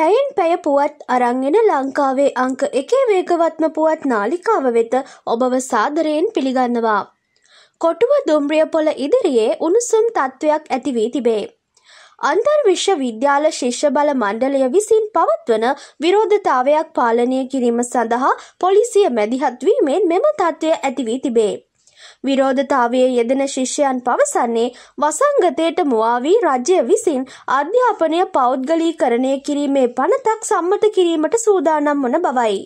පැයෙන් පැය පුවත් අරංගෙන ලංකාවේ අංක එකේ වේගවත්ම පුවත් නාලිකාව වෙත ඔබව සාදරයෙන් පිළිගන්නවා. කොටුව දුම්රිය පොළ ඉදිරියේ උණුසුම් තත්ත්වයක් ඇති වී තිබේ. අන්තර්විශ්ව විද්‍යාල ශිෂ්‍ය බල මණ්ඩලය විසින් පවත්වන විරෝධතාවයක් පාලනය කිරීම සඳහා පොලිසිය මැදිහත්වීමෙන් මෙම තත්ත්වය ඇති වී තිබේ. විරෝධතාවයේ යෙදෙන ශිෂ්‍යයන් පවසන්නේ වසංගතයට මුවාවී රජය විසින් අධ්‍යාපනය පෞද්ගලීකරණය කිරීමේ පනතක් සම්මත කිරීමට සූදානම් වන බවයි.